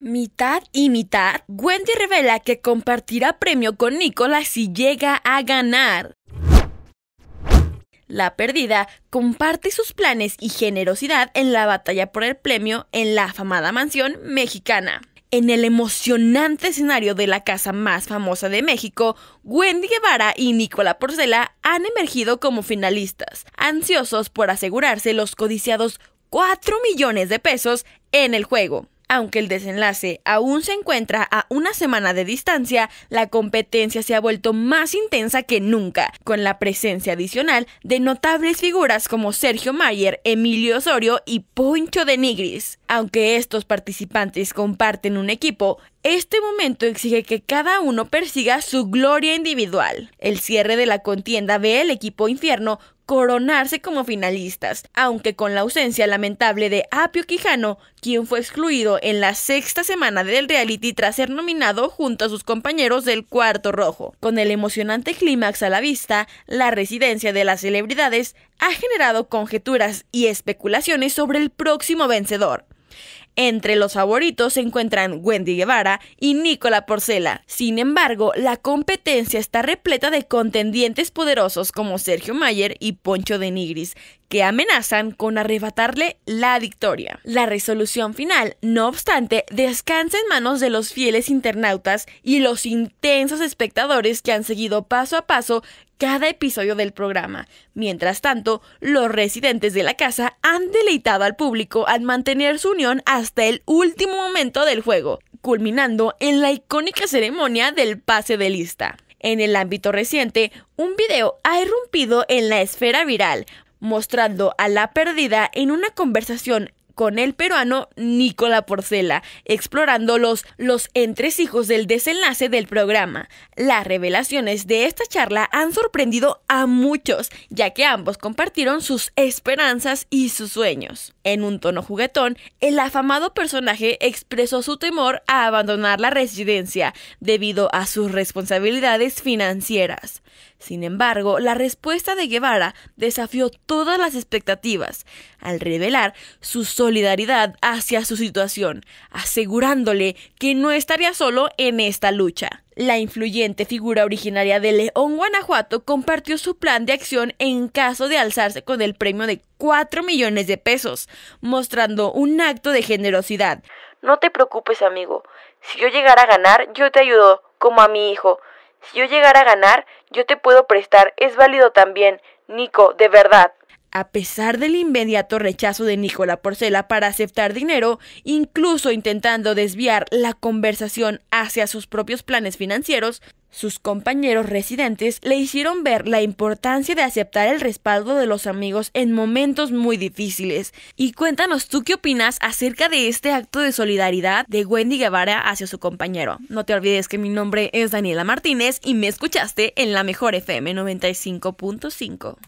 Mitad y mitad, Wendy revela que compartirá premio con Nicola si llega a ganar. La perdida comparte sus planes y generosidad en la batalla por el premio en la afamada mansión mexicana. En el emocionante escenario de la casa más famosa de México, Wendy Guevara y Nicola Porcela han emergido como finalistas, ansiosos por asegurarse los codiciados 4 millones de pesos en el juego. Aunque el desenlace aún se encuentra a una semana de distancia, la competencia se ha vuelto más intensa que nunca, con la presencia adicional de notables figuras como Sergio Mayer, Emilio Osorio y Poncho de Nigris. Aunque estos participantes comparten un equipo, este momento exige que cada uno persiga su gloria individual. El cierre de la contienda ve el equipo infierno coronarse como finalistas, aunque con la ausencia lamentable de Apio Quijano, quien fue excluido en la sexta semana del reality tras ser nominado junto a sus compañeros del Cuarto Rojo. Con el emocionante clímax a la vista, la residencia de las celebridades ha generado conjeturas y especulaciones sobre el próximo vencedor. Entre los favoritos se encuentran Wendy Guevara y Nicola Porcela. Sin embargo, la competencia está repleta de contendientes poderosos como Sergio Mayer y Poncho de Nigris, que amenazan con arrebatarle la victoria. La resolución final, no obstante, descansa en manos de los fieles internautas y los intensos espectadores que han seguido paso a paso cada episodio del programa. Mientras tanto, los residentes de la casa han deleitado al público al mantener su unión hasta el último momento del juego, culminando en la icónica ceremonia del pase de lista. En el ámbito reciente, un video ha irrumpido en la esfera viral, mostrando a la perdida en una conversación con el peruano Nicola Porcela, explorando los, los entresijos del desenlace del programa. Las revelaciones de esta charla han sorprendido a muchos, ya que ambos compartieron sus esperanzas y sus sueños. En un tono juguetón, el afamado personaje expresó su temor a abandonar la residencia debido a sus responsabilidades financieras. Sin embargo, la respuesta de Guevara desafió todas las expectativas al revelar su solidaridad hacia su situación, asegurándole que no estaría solo en esta lucha. La influyente figura originaria de León, Guanajuato, compartió su plan de acción en caso de alzarse con el premio de 4 millones de pesos, mostrando un acto de generosidad. No te preocupes, amigo. Si yo llegara a ganar, yo te ayudo, como a mi hijo. Si yo llegara a ganar, yo te puedo prestar, es válido también. Nico, de verdad. A pesar del inmediato rechazo de Nicola Porcela para aceptar dinero, incluso intentando desviar la conversación hacia sus propios planes financieros, sus compañeros residentes le hicieron ver la importancia de aceptar el respaldo de los amigos en momentos muy difíciles. Y cuéntanos tú qué opinas acerca de este acto de solidaridad de Wendy Guevara hacia su compañero. No te olvides que mi nombre es Daniela Martínez y me escuchaste en la mejor FM 95.5.